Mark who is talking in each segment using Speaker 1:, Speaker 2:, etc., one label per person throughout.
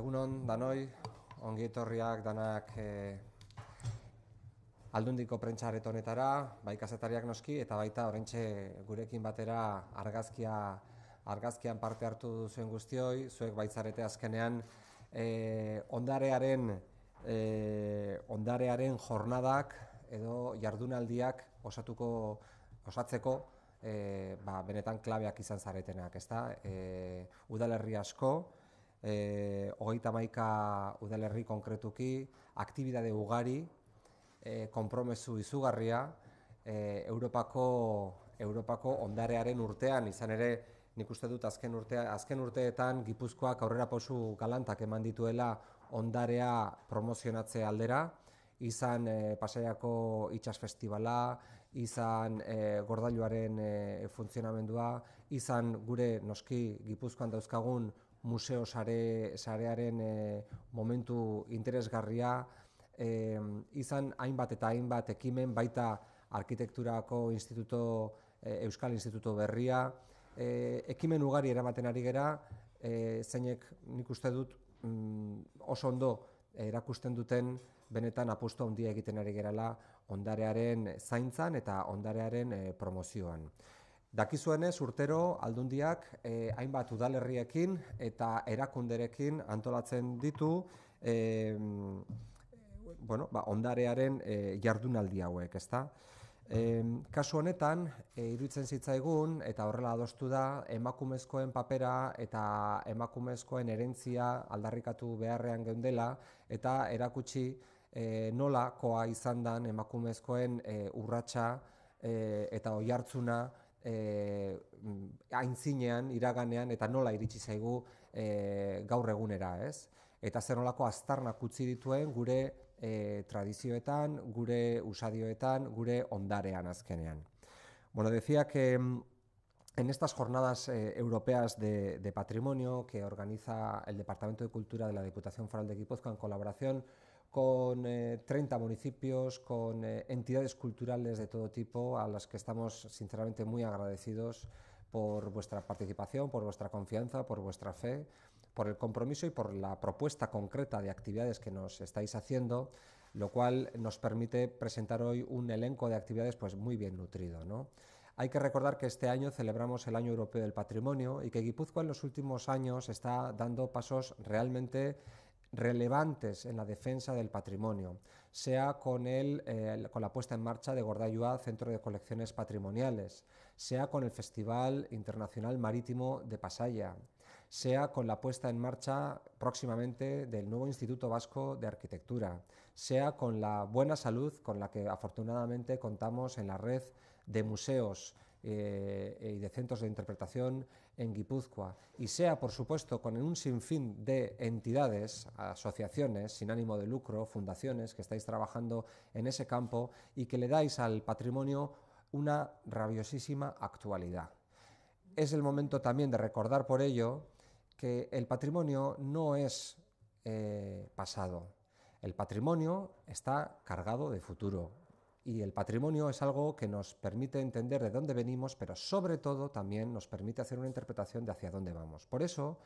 Speaker 1: Egun danoi, ongi etorriak danak e, aldundiko prentsaret honetara, bai kasetariak noski eta baita oraintze gurekin batera argazkia argazkian parte hartu zuen guztioi, zuek baitzarete azkenean e, ondarearen e, ondarearen jornadak edo jardunaldiak osatuko osatzeko e, ba, benetan klabeak izan zaretenak, ezta? Eh udalerri asko e, hogeita maika udalerri konkretuki, aktibidade ugari, e, kompromesu izugarria, e, Europako, Europako ondarearen urtean, izan ere, nik uste dut azken, azken urteetan, Gipuzkoak aurrera posu galantak eman dituela ondarea promozionatze aldera, izan e, Pasaiako Itxas Festivala, izan e, gordailuaren e, funtzionamendua, izan gure noski Gipuzkoan dauzkagun museo sare, sarearen eh, momentu interesgarria e, izan hainbat eta hainbat ekimen baita arkitekturako instituto eh, Euskal Instituto Berria eh, ekimen ugari eramaten ari gera e, zeinek nik uste dut mm, oso ondo erakusten duten benetan apostu handia egiten ari gerala ondarearen zaintzan eta ondarearen e, promozioan Dakizuenez urtero aldundiak eh, hainbat udalerriekin eta erakunderekin antolatzen ditu eh, bueno, ba, ondarearen eh, jardunaldi hauek, ezta? Eh, kasu honetan, eh, iruditzen zitzaigun eta horrela adostu da emakumezkoen papera eta emakumezkoen erentzia aldarrikatu beharrean geundela eta erakutsi eh, nola koa izan dan emakumezkoen eh, urratsa eh, eta oihartzuna e, aintzinean, iraganean, eta nola iritsi zaigu e, gaur egunera, ez? Eta zer nolako aztarnak utzi dituen gure e, tradizioetan, gure usadioetan, gure ondarean azkenean. Bueno, decía que mm, En estas jornadas eh, europeas de, de patrimonio que organiza el Departamento de Cultura de la Diputación Foral de Gipuzkoa en colaboración con 30 eh, municipios, con eh, entidades culturales de todo tipo, a las que estamos sinceramente muy agradecidos por vuestra participación, por vuestra confianza, por vuestra fe, por el compromiso y por la propuesta concreta de actividades que nos estáis haciendo, lo cual nos permite presentar hoy un elenco de actividades pues muy bien nutrido, Hay que recordar que este año celebramos el Año Europeo del Patrimonio y que Guipúzcoa en los últimos años está dando pasos realmente relevantes en la defensa del patrimonio, sea con, eh, la puesta en marcha de Gordayuá Centro de Colecciones Patrimoniales, sea con el Festival Internacional Marítimo de Pasaya, sea con la puesta en marcha próximamente del nuevo Instituto Vasco de Arquitectura, sea con la buena salud con la que afortunadamente contamos en la red de museos eh, eh, y de centros de interpretación en Guipúzcoa, y sea, por supuesto, con un sinfín de entidades, asociaciones sin ánimo de lucro, fundaciones que estáis trabajando en ese campo y que le dais al patrimonio una rabiosísima actualidad. Es el momento también de recordar por ello que el patrimonio no es eh, pasado, el patrimonio está cargado de futuro, y el patrimonio es algo que nos permite entender de dónde venimos, pero sobre todo también nos permite hacer una interpretación de hacia dónde vamos. Por eso,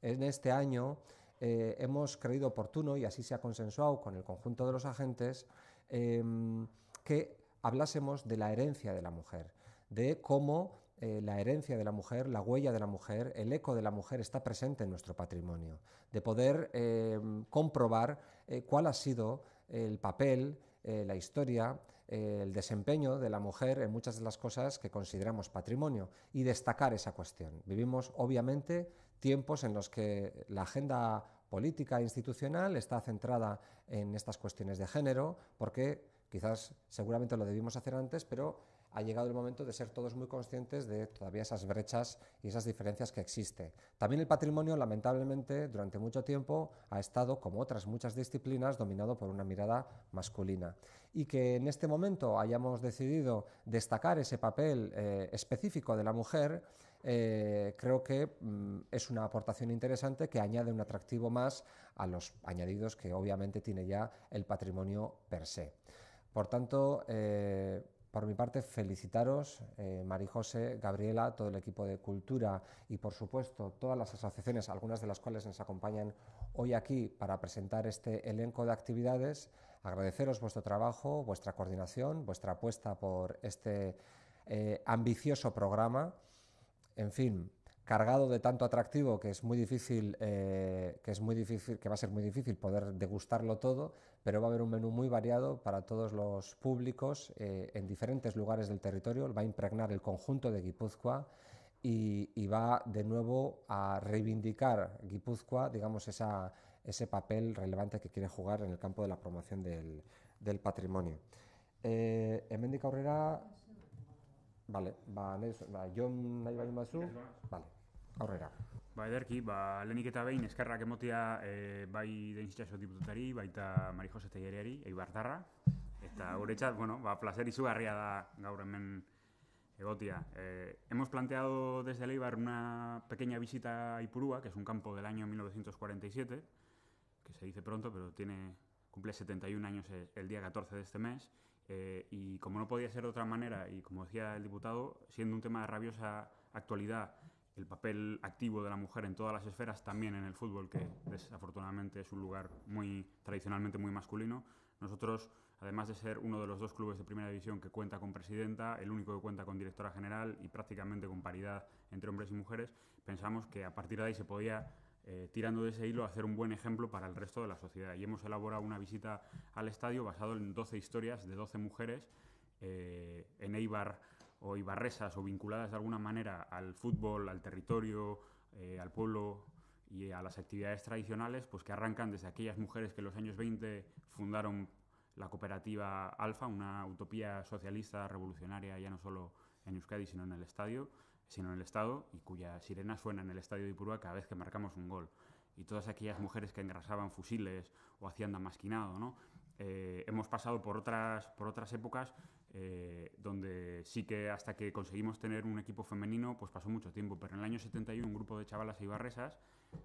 Speaker 1: en este año eh, hemos creído oportuno, y así se ha consensuado con el conjunto de los agentes, em, que hablásemos de la herencia de la mujer, de cómo eh, la herencia de la mujer, la huella de la mujer, el eco de la mujer está presente en nuestro patrimonio, de poder em, comprobar eh, cuál ha sido el papel, la historia, el desempeño de la mujer en muchas de las cosas que consideramos patrimonio y destacar esa cuestión. Vivimos, obviamente, tiempos en los que la agenda política e institucional está centrada en estas cuestiones de género, porque quizás seguramente lo debimos hacer antes, pero ha llegado el momento de ser todos muy conscientes de todavía esas brechas y esas diferencias que existen. También el patrimonio, lamentablemente, durante mucho tiempo ha estado, como otras muchas disciplinas, dominado por una mirada masculina. Y que en este momento hayamos decidido destacar ese papel eh, específico de la mujer, eh, creo que mm, es una aportación interesante que añade un atractivo más a los añadidos que obviamente tiene ya el patrimonio per se. Por tanto, eh, por mi parte, felicitaros, eh, María José, Gabriela, todo el equipo de Cultura y, por supuesto, todas las asociaciones, algunas de las cuales nos acompañan hoy aquí para presentar este elenco de actividades. Agradeceros vuestro trabajo, vuestra coordinación, vuestra apuesta por este eh, ambicioso programa. En fin, cargado de tanto atractivo que es muy difícil, eh, que es muy difícil, que va a ser muy difícil poder degustarlo todo, pero va a haber un menú muy variado para todos los públicos eh, en diferentes lugares del territorio. Va a impregnar el conjunto de Guipúzcoa y, va de nuevo a reivindicar Guipúzcoa, digamos, esa, ese papel relevante que quiere jugar en el campo de la promoción del, del patrimonio. Eh, vale, ¿Yo me jon vale aurrera.
Speaker 2: Ba, ederki, ba, lehenik eta behin eskerrak emotia e, bai den itxaso diputatari, baita Mari Jose Tegeriari, Eibartarra, eta bueno, ba, placer y da gaur hemen egotia. E, hemos planteado desde el Eibar una pequeña visita a Ipurúa, que es un campo del año 1947, que se dice pronto, pero tiene cumple 71 años el día 14 de este mes, eh, y como no podía ser de otra manera, y como decía el diputado, siendo un tema de rabiosa actualidad el papel activo de la mujer en todas las esferas, también en el fútbol, que desafortunadamente es un lugar muy tradicionalmente muy masculino. Nosotros, además de ser uno de los dos clubes de primera división que cuenta con presidenta, el único que cuenta con directora general y prácticamente con paridad entre hombres y mujeres, pensamos que a partir de ahí se podía eh, tirando de ese hilo, hacer un buen ejemplo para el resto de la sociedad. Y hemos elaborado una visita al estadio basado en 12 historias de 12 mujeres. Eh, en Eibar o ibarresas o vinculadas de alguna manera al fútbol, al territorio, eh, al pueblo y a las actividades tradicionales, pues que arrancan desde aquellas mujeres que en los años 20 fundaron la cooperativa Alfa, una utopía socialista revolucionaria ya no solo en Euskadi sino en el estadio, sino en el estado y cuya sirena suena en el estadio de Ipurúa cada vez que marcamos un gol. Y todas aquellas mujeres que engrasaban fusiles o hacían damasquinado, ¿no? Eh, hemos pasado por otras, por otras épocas eh, donde sí que hasta que conseguimos tener un equipo femenino, pues pasó mucho tiempo. Pero en el año 71 un grupo de chavalas barresas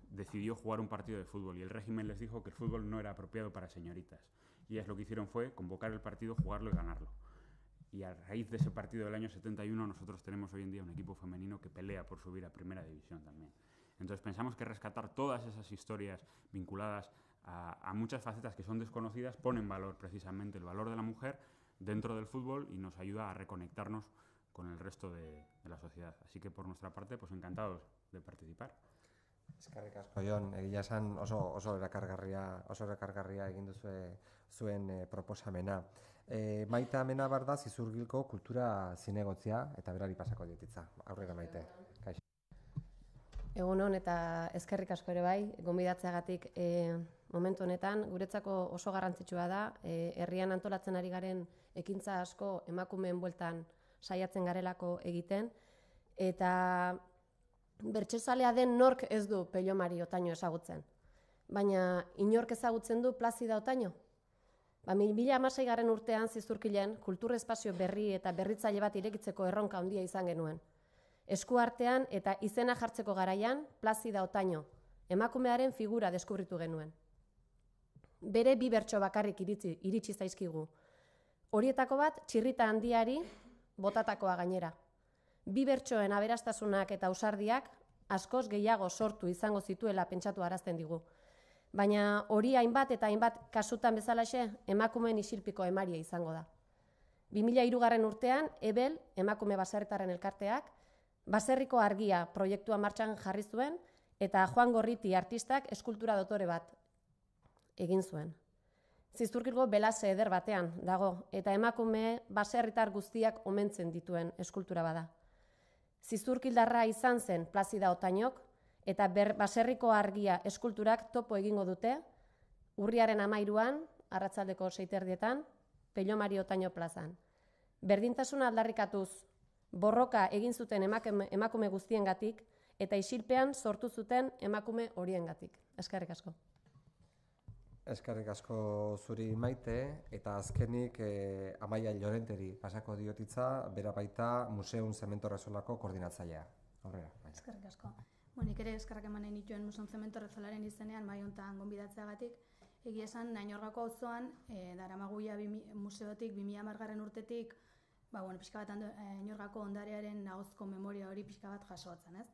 Speaker 2: decidió jugar un partido de fútbol y el régimen les dijo que el fútbol no era apropiado para señoritas. Y ellas lo que hicieron fue convocar el partido, jugarlo y ganarlo. Y a raíz de ese partido del año 71 nosotros tenemos hoy en día un equipo femenino que pelea por subir a primera división también. Entonces pensamos que rescatar todas esas historias vinculadas a, a muchas facetas que son desconocidas pone en valor precisamente el valor de la mujer dentro del fútbol y nos ayuda a reconectarnos con el resto de, de la sociedad. Así que por nuestra parte, pues encantados de participar. Eskerrik asko
Speaker 1: Jon, egia esan oso oso erakargarria, oso erakargarria egin duzu zuen e, proposamena. E, eh, maita amena bar da Zizurgilko kultura zinegotzia eta berari pasako dietitza. Aurrera maite. Kaixo.
Speaker 3: Egun hon eta eskerrik asko ere bai, gonbidatzeagatik e, momentu honetan guretzako oso garrantzitsua da e, herrian antolatzen ari garen ekintza asko emakumeen bueltan saiatzen garelako egiten eta bertsozalea den nork ez du Peio Mari Otaino ezagutzen baina inork ezagutzen du plazida da Otaino Ba, mila amasei garen urtean zizurkilen kultur espazio berri eta berritzaile bat irekitzeko erronka handia izan genuen. Esku artean eta izena jartzeko garaian plazida otaino, emakumearen figura deskurritu genuen bere bi bertso bakarrik iritsi, iritsi zaizkigu. Horietako bat txirrita handiari botatakoa gainera. Bi bertsoen aberastasunak eta usardiak askoz gehiago sortu izango zituela pentsatu arazten digu. Baina hori hainbat eta hainbat kasutan bezalaxe emakumeen isilpiko emaria izango da. 2002 urtean, Ebel, emakume baserritaren elkarteak, baserriko argia proiektua martxan jarri zuen, eta Juan Gorriti artistak eskultura dotore bat egin zuen. Zizturkilgo belase eder batean dago eta emakume baserritar guztiak omentzen dituen eskultura bada. Zizturkildarra izan zen plazida otainok eta baserriko argia eskulturak topo egingo dute urriaren amairuan, arratzaldeko seiterdietan, pelomari otaino plazan. Berdintasuna aldarrikatuz borroka egin zuten emakume guztien gatik eta isilpean sortu zuten emakume horien gatik. Eskarrik asko.
Speaker 1: Eskerrik asko zuri maite, eta azkenik e, amaia llorenteri pasako diotitza, bera baita Museum Zemento koordinatzailea. Aurrera.
Speaker 4: Eskerrik asko. Bueno, nik ere emanen nituen Museum Zemento Rezolaren izenean mai hontan gonbidatzeagatik. Egia esan, nainorgako auzoan, eh daramaguia museotik 2000-garren urtetik, ba, bueno, pixka bat eh, nainorgako ondarearen memoria hori pixka bat jasotzen, ez?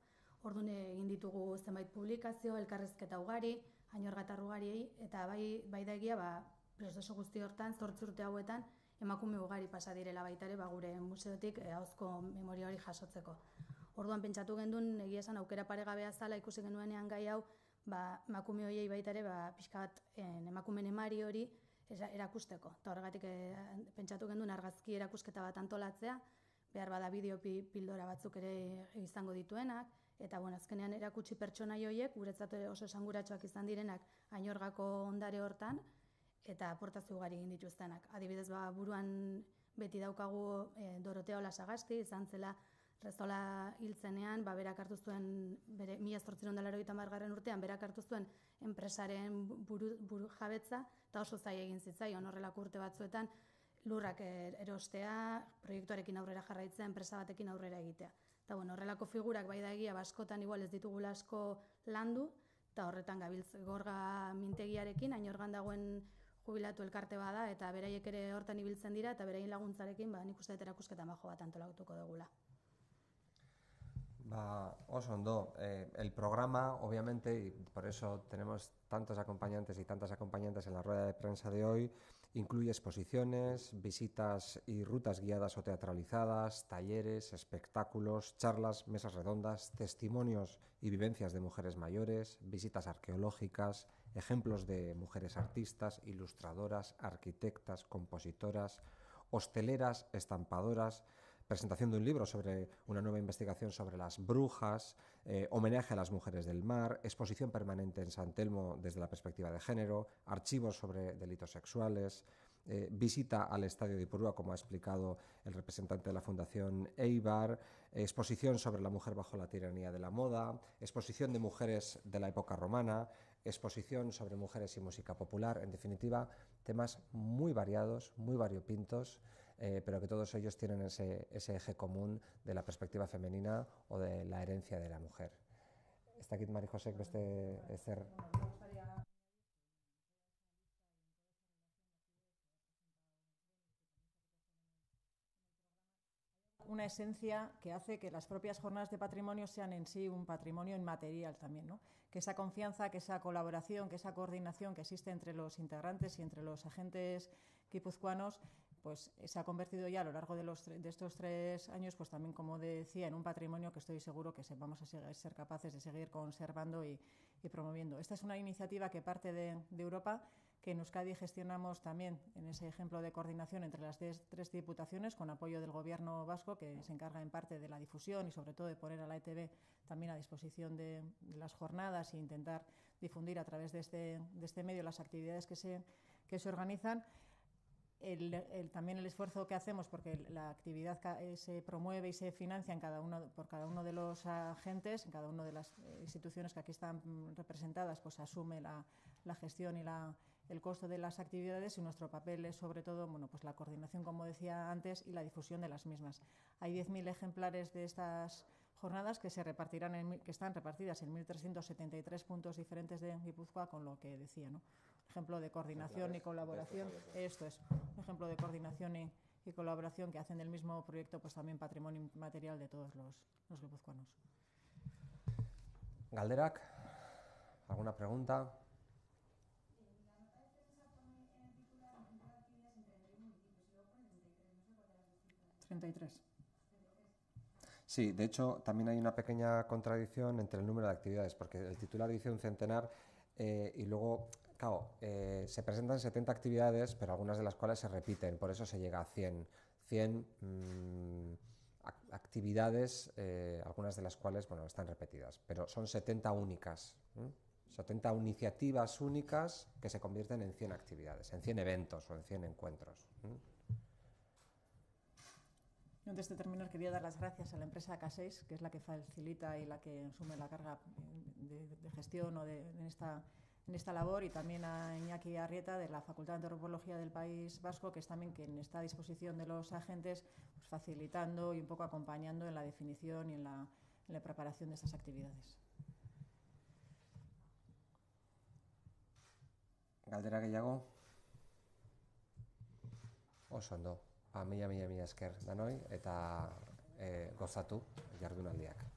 Speaker 4: Ordune egin ditugu zenbait publikazio, elkarrezketa ugari, Añor Gatarrugariei eta bai bai egia, ba prozesu guzti hortan 8 urte hauetan emakume ugari pasa direla baita ere, ba gure museotik eh, ahozko memoria hori jasotzeko. Orduan pentsatu gendun egia esan aukera paregabea zala ikusi genuenean gai hau, ba emakume hoiei baita ere, ba pizka bat eh, emakume hori erakusteko. Eta horregatik eh, pentsatu gendu argazki erakusketa bat antolatzea, behar bada bideo pildora batzuk ere izango dituenak, Eta, bueno, azkenean erakutsi pertsona joiek, guretzat oso esanguratsuak izan direnak, ainorgako ondare hortan, eta aportazio ugari egin dituztenak. Adibidez, ba, buruan beti daukagu e, Dorotea Ola Sagasti, izan zela Rezola hiltzenean, ba, berak hartu zuen, bere, mila zortziron margarren urtean, berak hartu zuen enpresaren buru, jabetza, eta oso zai egin zitzai onorrela urte batzuetan, lurrak er, erostea, proiektuarekin aurrera jarraitzea, enpresa batekin aurrera egitea. Eta bueno, horrelako figurak bai da egia, baskotan ba, igual ez ditugu asko landu, eta horretan gabiltz gorga mintegiarekin, hain dagoen jubilatu elkarte bada, eta beraiek ere hortan ibiltzen dira, eta beraien laguntzarekin, ba, nik uste dut erakusketan maho bat antolatuko dugula.
Speaker 1: Ba, Osondo, eh, el programa, obviamente, y por eso tenemos tantos acompañantes y tantas acompañantes en la rueda de prensa de hoy, incluye exposiciones, visitas y rutas guiadas o teatralizadas, talleres, espectáculos, charlas, mesas redondas, testimonios y vivencias de mujeres mayores, visitas arqueológicas, ejemplos de mujeres artistas, ilustradoras, arquitectas, compositoras, hosteleras, estampadoras, presentación de un libro sobre una nueva investigación sobre las brujas, eh, homenaje a las mujeres del mar, exposición permanente en San Telmo desde la perspectiva de género, archivos sobre delitos sexuales, eh, visita al Estadio de Ipurúa, como ha explicado el representante de la Fundación Eibar, exposición sobre la mujer bajo la tiranía de la moda, exposición de mujeres de la época romana, exposición sobre mujeres y música popular, en definitiva, temas muy variados, muy variopintos eh, pero que todos ellos tienen ese, eje común de la perspectiva femenina o de la herencia de la mujer. Está aquí María José, que este, este...
Speaker 5: una esencia que hace que las propias jornadas de patrimonio sean en sí un patrimonio inmaterial también, Que esa confianza, que esa colaboración, que esa coordinación que existe entre los integrantes y entre los agentes guipuzcoanos pues, se ha convertido ya a lo largo de, estos tres años, pues también, como decía, en un patrimonio que estoy seguro que vamos a ser capaces de seguir conservando y, promoviendo. Esta es una iniciativa que parte de, Europa, que en Euskadi gestionamos también en ese ejemplo de coordinación entre las tres diputaciones, con apoyo del Gobierno vasco, que se encarga en parte de la difusión y, sobre todo, de poner a la ETB... también a disposición de, las jornadas e intentar difundir a través de este, este medio las actividades que se organizan también el esfuerzo que hacemos, porque la actividad eh, se promueve y se financia en cada uno, por cada uno de los agentes, en cada una de las eh, instituciones que aquí están mm, representadas, pues asume la, gestión y el costo de las actividades y nuestro papel es sobre todo pues la coordinación, como decía antes, y la difusión de las mismas. Hay 10.000 ejemplares de estas jornadas que se repartirán que están repartidas en 1.373 puntos diferentes de Guipúzcoa, con lo que decía, ¿no? ejemplo de coordinación y colaboración. Esto es un ejemplo de coordinación y, colaboración que hacen del mismo proyecto, pues también patrimonio material de todos los, los guipuzcoanos.
Speaker 1: Galderac... ¿alguna pregunta? ¿33? Sí, de hecho, también hay una pequeña contradicción entre el número de actividades, porque el titular dice un centenar eh, y luego eh, se presentan 70 actividades, pero algunas de las cuales se repiten, por eso se llega a 100. 100 mm, actividades, eh, algunas de las cuales, están repetidas, pero son 70 únicas. 70 iniciativas únicas que se convierten en 100 actividades, en 100 eventos o en 100 encuentros.
Speaker 5: Antes de terminar, quería dar las gracias a la empresa K6, que es la que facilita y la que asume la carga de, gestión o de, en esta en esta labor y también a Iñaki Arrieta de la Facultad de Antropología del País Vasco, que es también quien está a disposición de los agentes, pues, facilitando y un poco acompañando en la definición y en la, preparación de estas actividades.
Speaker 1: Galdera a mí a a esker danoi, eta eh, gozatu jardunaldiak.